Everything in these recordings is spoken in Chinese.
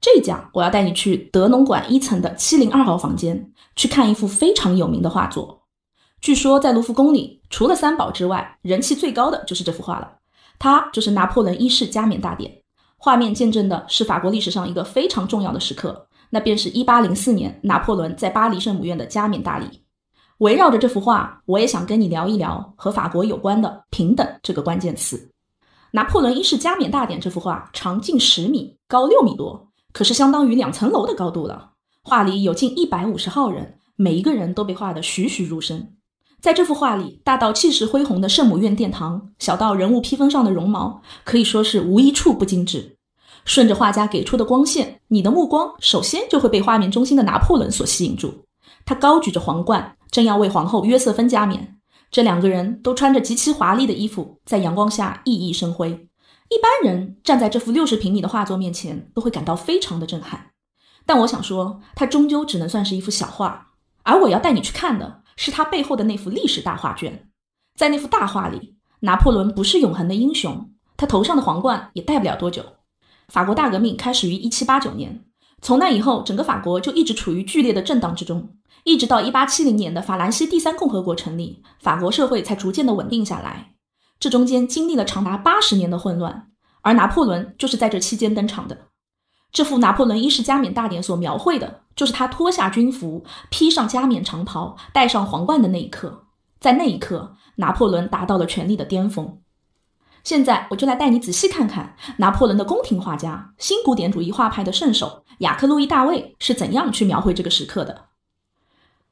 这一讲，我要带你去德农馆一层的七零二号房间，去看一幅非常有名的画作。据说在卢浮宫里，除了三宝之外，人气最高的就是这幅画了。它就是《拿破仑一世加冕大典》，画面见证的是法国历史上一个非常重要的时刻，那便是1804年拿破仑在巴黎圣母院的加冕大礼。围绕着这幅画，我也想跟你聊一聊和法国有关的“平等”这个关键词。《拿破仑一世加冕大典》这幅画长近十米，高六米多。可是相当于两层楼的高度了。画里有近一百五十号人，每一个人都被画得栩栩如生。在这幅画里，大到气势恢宏的圣母院殿堂，小到人物披风上的绒毛，可以说是无一处不精致。顺着画家给出的光线，你的目光首先就会被画面中心的拿破仑所吸引住。他高举着皇冠，正要为皇后约瑟芬加冕。这两个人都穿着极其华丽的衣服，在阳光下熠熠生辉。一般人站在这幅六十平米的画作面前，都会感到非常的震撼。但我想说，它终究只能算是一幅小画，而我要带你去看的是它背后的那幅历史大画卷。在那幅大画里，拿破仑不是永恒的英雄，他头上的皇冠也戴不了多久。法国大革命开始于一七八九年，从那以后，整个法国就一直处于剧烈的震荡之中，一直到一八七零年的法兰西第三共和国成立，法国社会才逐渐的稳定下来。这中间经历了长达八十年的混乱，而拿破仑就是在这期间登场的。这幅《拿破仑一世加冕大典》所描绘的就是他脱下军服、披上加冕长袍、戴上皇冠的那一刻。在那一刻，拿破仑达到了权力的巅峰。现在，我就来带你仔细看看拿破仑的宫廷画家、新古典主义画派的圣手雅克·路易·大卫是怎样去描绘这个时刻的。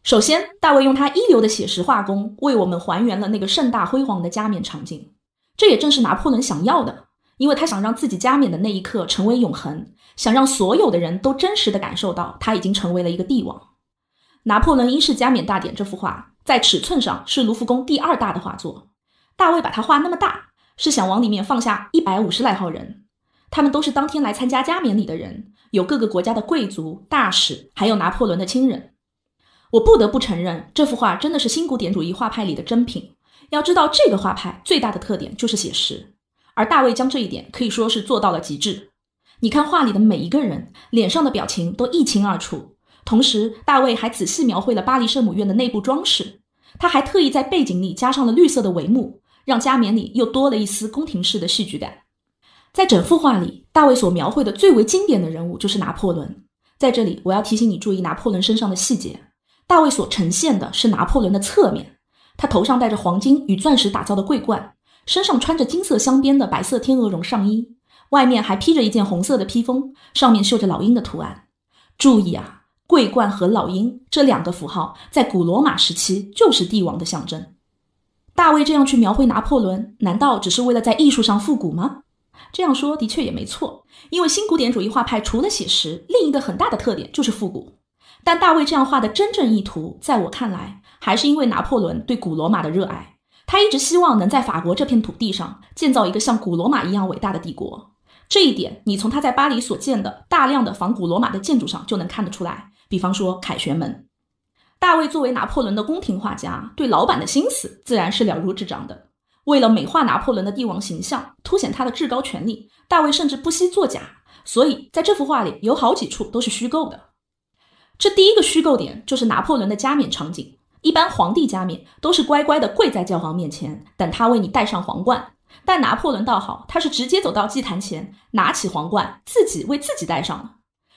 首先，大卫用他一流的写实画工为我们还原了那个盛大辉煌的加冕场景。这也正是拿破仑想要的，因为他想让自己加冕的那一刻成为永恒，想让所有的人都真实的感受到他已经成为了一个帝王。拿破仑一世加冕大典这幅画在尺寸上是卢浮宫第二大的画作。大卫把它画那么大，是想往里面放下一百五十来号人，他们都是当天来参加加冕礼的人，有各个国家的贵族、大使，还有拿破仑的亲人。我不得不承认，这幅画真的是新古典主义画派里的珍品。要知道，这个画派最大的特点就是写实，而大卫将这一点可以说是做到了极致。你看画里的每一个人脸上的表情都一清二楚，同时大卫还仔细描绘了巴黎圣母院的内部装饰。他还特意在背景里加上了绿色的帷幕，让加冕礼又多了一丝宫廷式的戏剧感。在整幅画里，大卫所描绘的最为经典的人物就是拿破仑。在这里，我要提醒你注意拿破仑身上的细节。大卫所呈现的是拿破仑的侧面，他头上戴着黄金与钻石打造的桂冠，身上穿着金色镶边的白色天鹅绒上衣，外面还披着一件红色的披风，上面绣着老鹰的图案。注意啊，桂冠和老鹰这两个符号在古罗马时期就是帝王的象征。大卫这样去描绘拿破仑，难道只是为了在艺术上复古吗？这样说的确也没错，因为新古典主义画派除了写实，另一个很大的特点就是复古。但大卫这样画的真正意图，在我看来，还是因为拿破仑对古罗马的热爱。他一直希望能在法国这片土地上建造一个像古罗马一样伟大的帝国。这一点，你从他在巴黎所建的大量的仿古罗马的建筑上就能看得出来。比方说凯旋门。大卫作为拿破仑的宫廷画家，对老板的心思自然是了如指掌的。为了美化拿破仑的帝王形象，凸显他的至高权力，大卫甚至不惜作假。所以，在这幅画里，有好几处都是虚构的。这第一个虚构点就是拿破仑的加冕场景。一般皇帝加冕都是乖乖地跪在教皇面前，等他为你戴上皇冠。但拿破仑倒好，他是直接走到祭坛前，拿起皇冠自己为自己戴上了。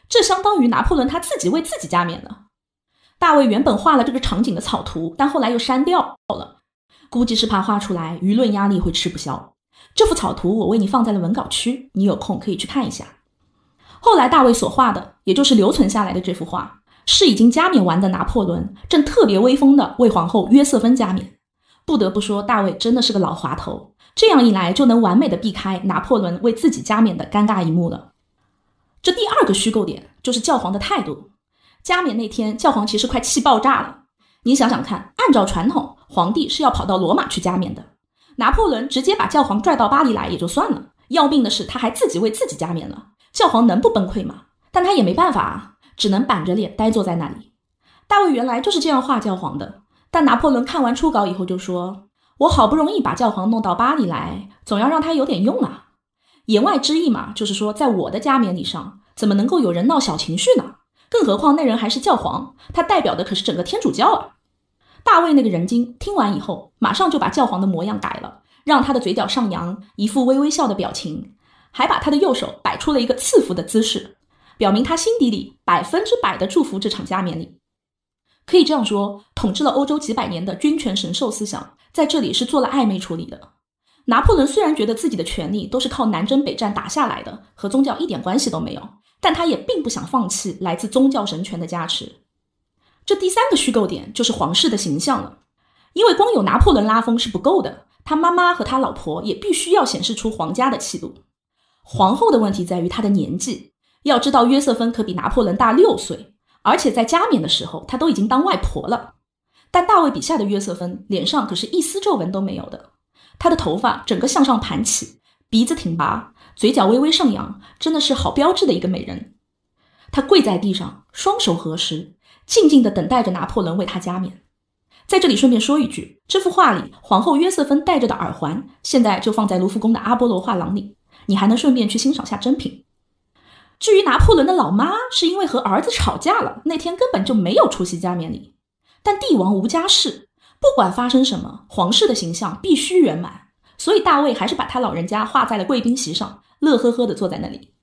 这相当于拿破仑他自己为自己加冕了。大卫原本画了这个场景的草图，但后来又删掉了，估计是怕画出来舆论压力会吃不消。这幅草图我为你放在了文稿区，你有空可以去看一下。后来大卫所画的，也就是留存下来的这幅画。是已经加冕完的拿破仑，正特别威风的为皇后约瑟芬加冕。不得不说，大卫真的是个老滑头，这样一来就能完美的避开拿破仑为自己加冕的尴尬一幕了。这第二个虚构点就是教皇的态度。加冕那天，教皇其实快气爆炸了。你想想看，按照传统，皇帝是要跑到罗马去加冕的。拿破仑直接把教皇拽到巴黎来也就算了，要命的是他还自己为自己加冕了，教皇能不崩溃吗？但他也没办法啊。只能板着脸呆坐在那里。大卫原来就是这样画教皇的，但拿破仑看完初稿以后就说：“我好不容易把教皇弄到巴黎来，总要让他有点用啊。”言外之意嘛，就是说在我的加冕礼上，怎么能够有人闹小情绪呢？更何况那人还是教皇，他代表的可是整个天主教啊！大卫那个人精听完以后，马上就把教皇的模样改了，让他的嘴角上扬，一副微微笑的表情，还把他的右手摆出了一个赐福的姿势。表明他心底里百分之百的祝福这场加冕礼，可以这样说，统治了欧洲几百年的君权神授思想，在这里是做了暧昧处理的。拿破仑虽然觉得自己的权力都是靠南征北战打下来的，和宗教一点关系都没有，但他也并不想放弃来自宗教神权的加持。这第三个虚构点就是皇室的形象了，因为光有拿破仑拉风是不够的，他妈妈和他老婆也必须要显示出皇家的气度。皇后的问题在于她的年纪。要知道，约瑟芬可比拿破仑大六岁，而且在加冕的时候，她都已经当外婆了。但大卫笔下的约瑟芬脸上可是一丝皱纹都没有的，她的头发整个向上盘起，鼻子挺拔，嘴角微微上扬，真的是好标志的一个美人。她跪在地上，双手合十，静静的等待着拿破仑为她加冕。在这里顺便说一句，这幅画里皇后约瑟芬戴着的耳环，现在就放在卢浮宫的阿波罗画廊里，你还能顺便去欣赏下真品。至于拿破仑的老妈，是因为和儿子吵架了，那天根本就没有出席加冕礼。但帝王无家事，不管发生什么，皇室的形象必须圆满，所以大卫还是把他老人家画在了贵宾席上，乐呵呵地坐在那里。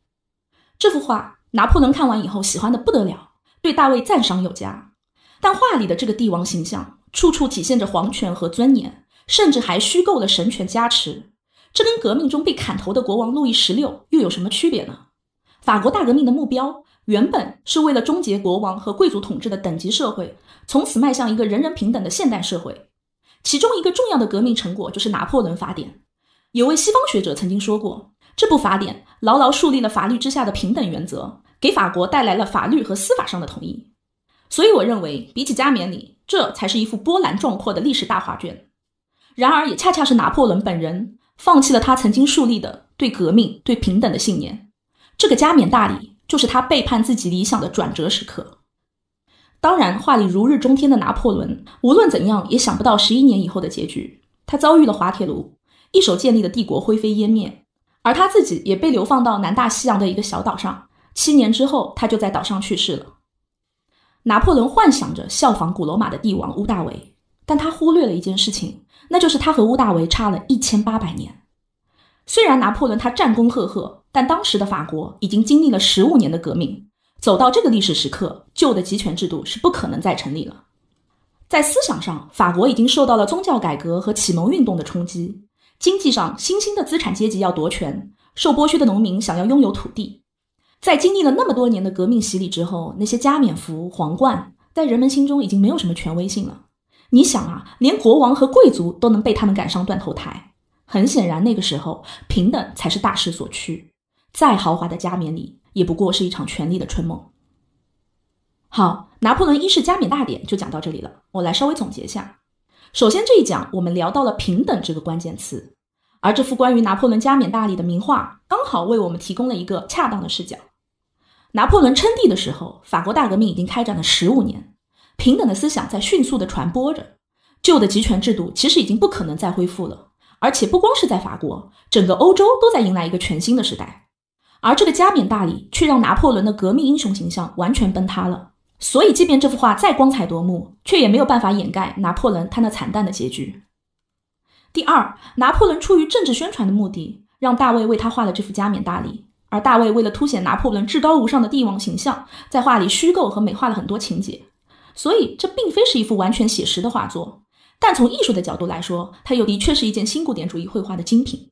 这幅画，拿破仑看完以后喜欢的不得了，对大卫赞赏有加。但画里的这个帝王形象，处处体现着皇权和尊严，甚至还虚构了神权加持。这跟革命中被砍头的国王路易十六又有什么区别呢？法国大革命的目标原本是为了终结国王和贵族统治的等级社会，从此迈向一个人人平等的现代社会。其中一个重要的革命成果就是《拿破仑法典》。有位西方学者曾经说过，这部法典牢牢树立了法律之下的平等原则，给法国带来了法律和司法上的统一。所以，我认为比起加冕礼，这才是一幅波澜壮阔的历史大画卷。然而，也恰恰是拿破仑本人放弃了他曾经树立的对革命、对平等的信念。这个加冕大礼就是他背叛自己理想的转折时刻。当然，画里如日中天的拿破仑，无论怎样也想不到十一年以后的结局。他遭遇了滑铁卢，一手建立的帝国灰飞烟灭，而他自己也被流放到南大西洋的一个小岛上。七年之后，他就在岛上去世了。拿破仑幻想着效仿古罗马的帝王屋大维，但他忽略了一件事情，那就是他和屋大维差了一千八百年。虽然拿破仑他战功赫赫，但当时的法国已经经历了十五年的革命，走到这个历史时刻，旧的集权制度是不可能再成立了。在思想上，法国已经受到了宗教改革和启蒙运动的冲击；经济上，新兴的资产阶级要夺权，受剥削的农民想要拥有土地。在经历了那么多年的革命洗礼之后，那些加冕服、皇冠在人们心中已经没有什么权威性了。你想啊，连国王和贵族都能被他们赶上断头台。很显然，那个时候平等才是大势所趋，再豪华的加冕礼也不过是一场权力的春梦。好，拿破仑一世加冕大典就讲到这里了。我来稍微总结下，首先这一讲我们聊到了平等这个关键词，而这幅关于拿破仑加冕大礼的名画，刚好为我们提供了一个恰当的视角。拿破仑称帝的时候，法国大革命已经开展了十五年，平等的思想在迅速的传播着，旧的集权制度其实已经不可能再恢复了。而且不光是在法国，整个欧洲都在迎来一个全新的时代。而这个加冕大礼却让拿破仑的革命英雄形象完全崩塌了。所以，即便这幅画再光彩夺目，却也没有办法掩盖拿破仑他那惨淡的结局。第二，拿破仑出于政治宣传的目的，让大卫为他画了这幅加冕大礼。而大卫为了凸显拿破仑至高无上的帝王形象，在画里虚构和美化了很多情节。所以，这并非是一幅完全写实的画作。但从艺术的角度来说，它又的确是一件新古典主义绘画的精品。